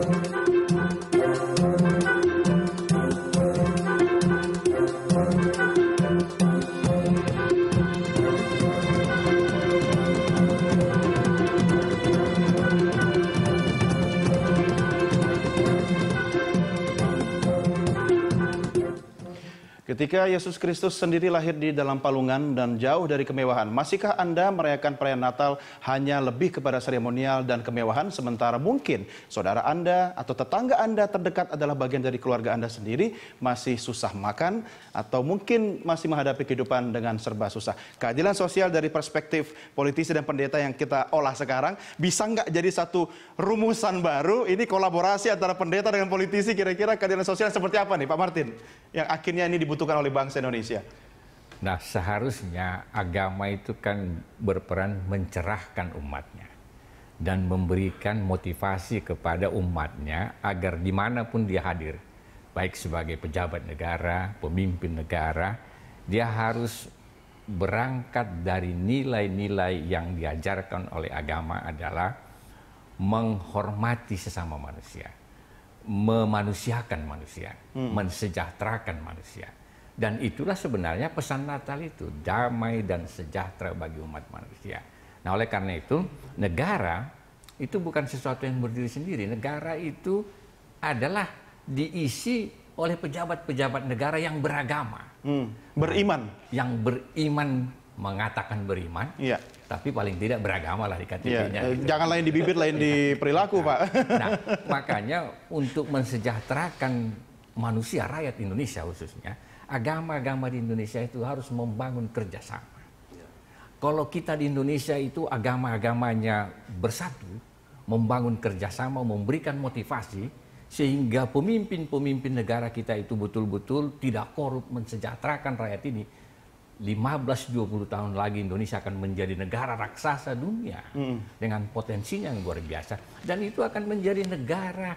Thank you. Ketika Yesus Kristus sendiri lahir di dalam palungan dan jauh dari kemewahan, masihkah Anda merayakan perayaan Natal hanya lebih kepada seremonial dan kemewahan sementara mungkin saudara Anda atau tetangga Anda terdekat adalah bagian dari keluarga Anda sendiri masih susah makan atau mungkin masih menghadapi kehidupan dengan serba susah. Keadilan sosial dari perspektif politisi dan pendeta yang kita olah sekarang bisa nggak jadi satu rumusan baru ini kolaborasi antara pendeta dengan politisi kira-kira keadilan sosial seperti apa nih Pak Martin yang akhirnya ini dibutuhkan dibutuhkan oleh bangsa Indonesia? Nah, seharusnya agama itu kan berperan mencerahkan umatnya dan memberikan motivasi kepada umatnya agar dimanapun dia hadir, baik sebagai pejabat negara, pemimpin negara, dia harus berangkat dari nilai-nilai yang diajarkan oleh agama adalah menghormati sesama manusia, memanusiakan manusia, hmm. mensejahterakan manusia dan itulah sebenarnya pesan Natal itu, damai dan sejahtera bagi umat manusia. Nah oleh karena itu, negara itu bukan sesuatu yang berdiri sendiri. Negara itu adalah diisi oleh pejabat-pejabat negara yang beragama. Hmm, beriman. Yang beriman mengatakan beriman, ya. tapi paling tidak beragama lah di Ya. Jangan lain di bibir, lain iya. di perilaku, nah, Pak. Nah, makanya untuk mensejahterakan manusia, rakyat Indonesia khususnya, agama-agama di Indonesia itu harus membangun kerjasama. Kalau kita di Indonesia itu agama-agamanya bersatu, membangun kerjasama, memberikan motivasi, sehingga pemimpin-pemimpin negara kita itu betul-betul tidak korup, mensejahterakan rakyat ini, 15-20 tahun lagi Indonesia akan menjadi negara raksasa dunia hmm. dengan potensinya yang luar biasa. Dan itu akan menjadi negara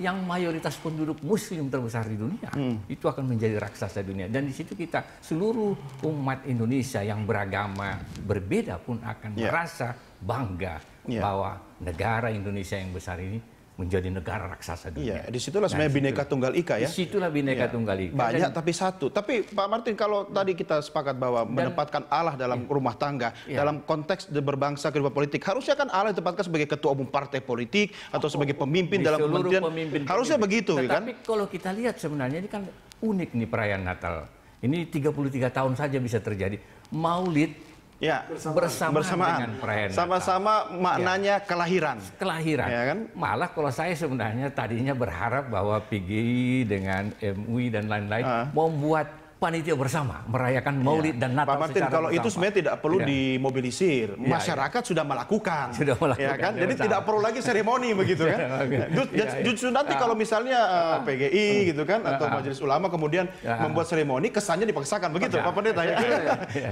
yang mayoritas penduduk muslim terbesar di dunia hmm. itu akan menjadi raksasa dunia dan di situ kita seluruh umat Indonesia yang beragama berbeda pun akan yeah. merasa bangga yeah. bahwa negara Indonesia yang besar ini menjadi negara raksasa dunia. Iya, disitulah nah, sebenarnya nah, bineka tunggal ika ya. Disitulah bineka ya. tunggal ika. Banyak Dan, tapi satu. Tapi Pak Martin kalau dan, tadi kita sepakat bahwa menempatkan Allah dalam iya, rumah tangga, iya. dalam konteks berbangsa kehidupan politik, harusnya kan Allah ditempatkan sebagai ketua umum partai politik atau oh, sebagai pemimpin dalam kementerian. Pemimpin, harusnya pemimpin. begitu ya kan? Tetapi kan. Tapi kalau kita lihat sebenarnya ini kan unik nih perayaan Natal. Ini 33 tahun saja bisa terjadi. Maulid ya bersamaan, bersamaan. dengan perayaan sama-sama maknanya ya. kelahiran kelahiran ya kan malah kalau saya sebenarnya tadinya berharap bahwa PGI dengan MUI dan lain-lain uh. membuat panitia bersama merayakan Maulid ya. dan Natal. Pak Martin, kalau bersama. itu sebenarnya tidak perlu tidak. dimobilisir, iya, iya. masyarakat ya, sudah melakukan, sudah melakukan, ya kan? Ya, Jadi tidak perlu lagi seremoni begitu kan? Iya, Justru nanti ah. kalau misalnya uh, eh, ah. PGI hmm. gitu kan atau ah. Majelis Ulama kemudian membuat seremoni, kesannya dipaksakan begitu, Pak Pendeta ya.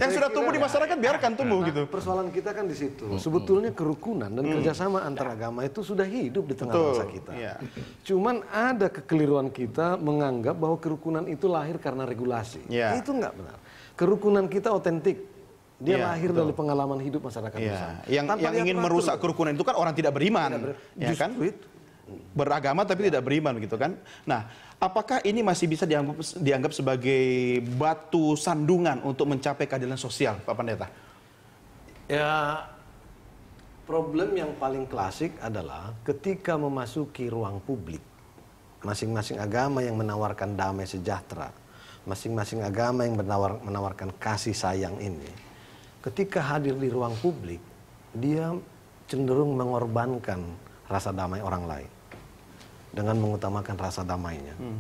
Yang sudah tumbuh di masyarakat biarkan tumbuh gitu. Persoalan kita kan di situ. Hmm. Sebetulnya kerukunan dan hmm. kerjasama antar agama itu sudah hidup di tengah masa kita. Cuman ada kekeliruan kita menganggap bahwa kerukunan itu lahir karena regulasi demokrasi. Ya. Itu nggak benar. Kerukunan kita otentik. Dia ya, lahir betul. dari pengalaman hidup masyarakat Ya. besar. Yang, Tanpa yang ingin teratur. merusak kerukunan itu kan orang tidak beriman. Tidak ber ya kan? itu. Beragama tapi ya. tidak beriman gitu kan. Nah, apakah ini masih bisa dianggap, dianggap sebagai batu sandungan untuk mencapai keadilan sosial, Pak Pendeta? Ya, problem yang paling klasik adalah ketika memasuki ruang publik, masing-masing agama yang menawarkan damai sejahtera, masing-masing agama yang menawar, menawarkan kasih sayang ini, ketika hadir di ruang publik, dia cenderung mengorbankan rasa damai orang lain dengan mengutamakan rasa damainya. Hmm.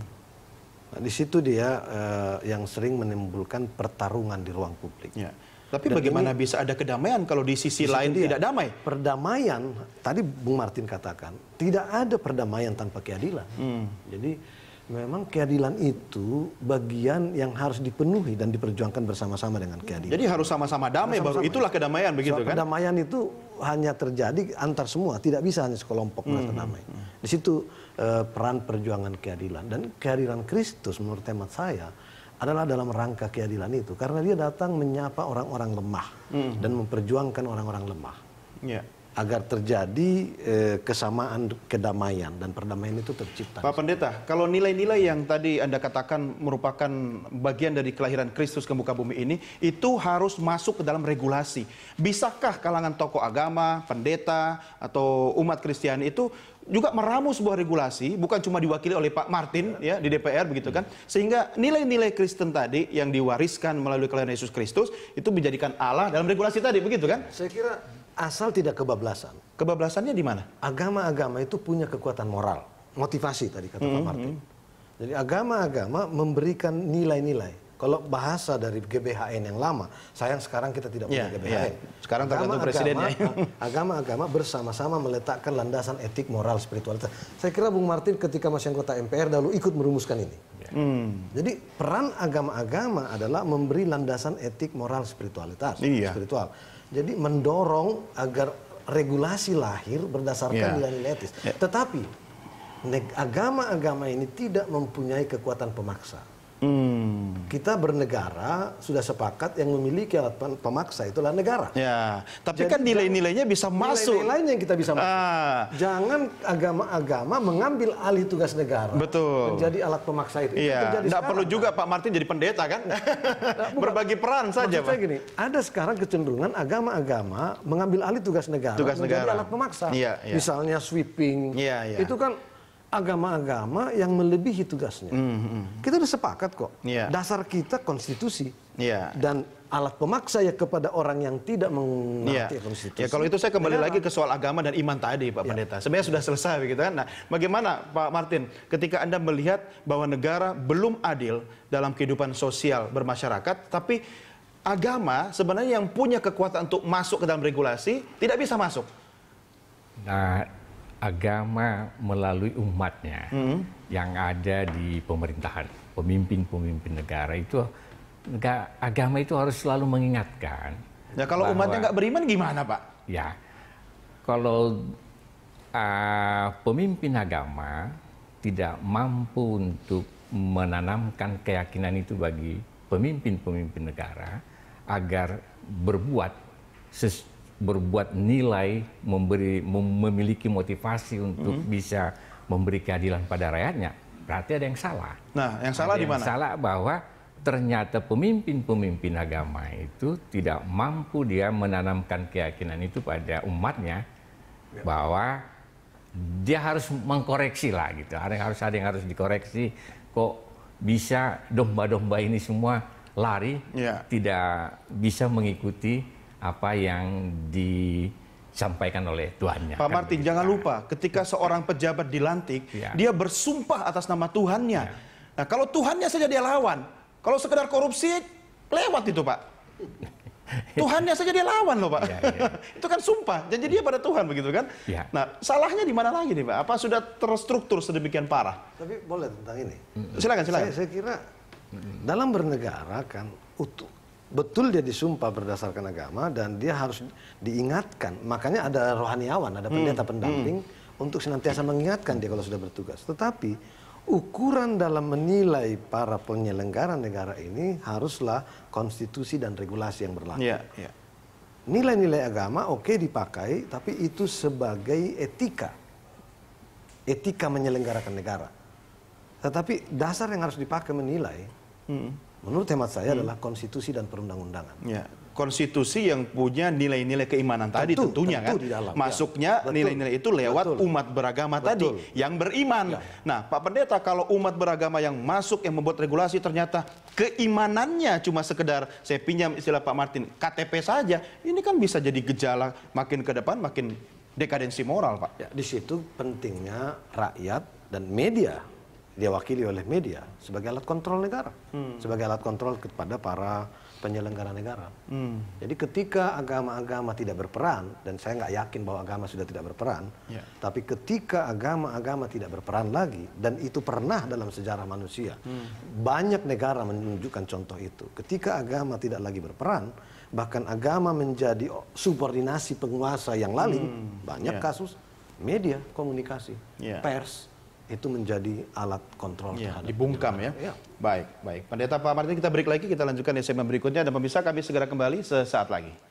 Nah, di situ dia eh, yang sering menimbulkan pertarungan di ruang publik. Ya. Tapi Dan bagaimana ini, bisa ada kedamaian kalau di sisi di lain dia, tidak damai? Perdamaian, tadi Bung Martin katakan, tidak ada perdamaian tanpa keadilan. Hmm. Jadi Memang keadilan itu bagian yang harus dipenuhi dan diperjuangkan bersama-sama dengan keadilan. Jadi harus sama-sama damai sama -sama. baru itulah kedamaian begitu Soal kan? Kedamaian itu hanya terjadi antar semua, tidak bisa hanya sekelompok hmm, merasa mm -hmm. damai. Hmm. Di situ eh, peran perjuangan keadilan dan kehadiran Kristus menurut hemat saya adalah dalam rangka keadilan itu karena dia datang menyapa orang-orang lemah mm -hmm. dan memperjuangkan orang-orang lemah. Yeah agar terjadi eh, kesamaan kedamaian dan perdamaian itu tercipta. Pak Pendeta, kalau nilai-nilai yang tadi Anda katakan merupakan bagian dari kelahiran Kristus ke muka bumi ini, itu harus masuk ke dalam regulasi. Bisakah kalangan tokoh agama, pendeta, atau umat Kristiani itu juga meramu sebuah regulasi, bukan cuma diwakili oleh Pak Martin iya. ya, di DPR begitu kan, iya. sehingga nilai-nilai Kristen tadi yang diwariskan melalui kelahiran Yesus Kristus itu menjadikan Allah dalam regulasi tadi begitu kan? Saya kira Asal tidak kebablasan. Kebablasannya di mana? Agama-agama itu punya kekuatan moral, motivasi tadi kata mm -hmm. Pak hmm, Martin. Hmm. Jadi agama-agama memberikan nilai-nilai. Kalau bahasa dari GBHN yang lama, sayang sekarang kita tidak punya yeah, GBHN. Yeah. Sekarang tergantung presidennya. Agama-agama bersama-sama meletakkan landasan etik, moral, spiritualitas. Saya kira Bung Martin ketika masih anggota MPR dahulu ikut merumuskan ini. Hmm. Jadi peran agama-agama adalah memberi landasan etik, moral, spiritualitas, iya. spiritual. Jadi mendorong agar regulasi lahir berdasarkan nilai-nilai etis. Yeah. Tetapi agama-agama ini tidak mempunyai kekuatan pemaksa. Hmm. Kita bernegara sudah sepakat yang memiliki alat pemaksa itulah negara. Ya, tapi Jadi, kan nilai-nilainya bisa masuk. nilai nilai yang kita bisa masuk. Ah. Jangan agama-agama mengambil alih tugas negara. Betul. Menjadi alat pemaksa itu. Iya. Tidak perlu juga Pak Martin jadi pendeta kan? Nah, Berbagi peran saja. saya gini, ada sekarang kecenderungan agama-agama mengambil alih tugas negara tugas menjadi negara. alat pemaksa. Iya, iya. Misalnya sweeping. Iya, iya. Itu kan agama-agama yang melebihi tugasnya. Mm-hmm. Kita sudah sepakat kok. Yeah. Dasar kita konstitusi. Yeah. Dan alat pemaksa ya kepada orang yang tidak mengerti yeah. Ya, konstitusi. Ya kalau itu saya kembali lagi ke soal agama dan iman tadi Pak yeah. Pendeta. Sebenarnya yeah. sudah selesai begitu kan. Nah, bagaimana Pak Martin ketika Anda melihat bahwa negara belum adil dalam kehidupan sosial bermasyarakat tapi agama sebenarnya yang punya kekuatan untuk masuk ke dalam regulasi tidak bisa masuk. Nah, agama melalui umatnya hmm. yang ada di pemerintahan pemimpin-pemimpin negara itu enggak agama itu harus selalu mengingatkan ya kalau bahwa, umatnya nggak beriman gimana pak ya kalau uh, pemimpin agama tidak mampu untuk menanamkan keyakinan itu bagi pemimpin-pemimpin negara agar berbuat berbuat nilai, memberi memiliki motivasi untuk -hmm. bisa memberi keadilan pada rakyatnya, berarti ada yang salah. Nah, yang salah di mana? yang Salah bahwa ternyata pemimpin-pemimpin agama itu tidak mampu dia menanamkan keyakinan itu pada umatnya ya. bahwa dia harus mengkoreksi lah gitu. Ada yang harus ada yang harus dikoreksi kok bisa domba-domba ini semua lari ya. tidak bisa mengikuti apa yang disampaikan oleh Tuhannya. Pak kan Martin, begitu. jangan lupa ketika seorang pejabat dilantik, ya. dia bersumpah atas nama Tuhannya. Ya. Nah, kalau Tuhannya saja dia lawan, kalau sekedar korupsi lewat itu, Pak. Tuhannya saja dia lawan loh pak. Ya, ya. itu kan sumpah, janji dia pada Tuhan begitu kan. Ya. Nah salahnya di mana lagi nih pak? Apa sudah terstruktur sedemikian parah? Tapi boleh tentang ini. Silakan silakan. Saya, saya kira dalam bernegara kan utuh betul dia disumpah berdasarkan agama dan dia harus diingatkan. Makanya ada rohaniawan, ada hmm. pendeta hmm. pendamping hmm. untuk senantiasa mengingatkan dia kalau sudah bertugas. Tetapi ukuran dalam menilai para penyelenggara negara ini haruslah konstitusi dan regulasi yang berlaku. Yeah, yeah. Nilai-nilai agama oke okay, dipakai, tapi itu sebagai etika. Etika menyelenggarakan negara. Tetapi dasar yang harus dipakai menilai hmm Menurut hemat saya hmm. adalah konstitusi dan perundang-undangan. Ya. Konstitusi yang punya nilai-nilai keimanan tentu, tadi tentunya tentu kan. Di dalam, ya. Masuknya nilai-nilai ya. itu lewat Betul. umat beragama Betul. tadi yang beriman. Ya. Nah, Pak Pendeta kalau umat beragama yang masuk yang membuat regulasi ternyata keimanannya cuma sekedar saya pinjam istilah Pak Martin KTP saja, ini kan bisa jadi gejala makin ke depan makin dekadensi moral, Pak. Ya, di situ pentingnya rakyat dan media diwakili oleh media sebagai alat kontrol negara, hmm. sebagai alat kontrol kepada para penyelenggara negara. Hmm. Jadi ketika agama-agama tidak berperan dan saya nggak yakin bahwa agama sudah tidak berperan, yeah. tapi ketika agama-agama tidak berperan lagi dan itu pernah dalam sejarah manusia, hmm. banyak negara menunjukkan contoh itu. Ketika agama tidak lagi berperan, bahkan agama menjadi subordinasi penguasa yang lalim, hmm. banyak yeah. kasus media komunikasi, yeah. pers itu menjadi alat kontrol iya, ya, dibungkam ya. ya. Baik, baik. Pendeta Pak Martin kita break lagi, kita lanjutkan di segmen berikutnya dan pemirsa kami segera kembali sesaat lagi.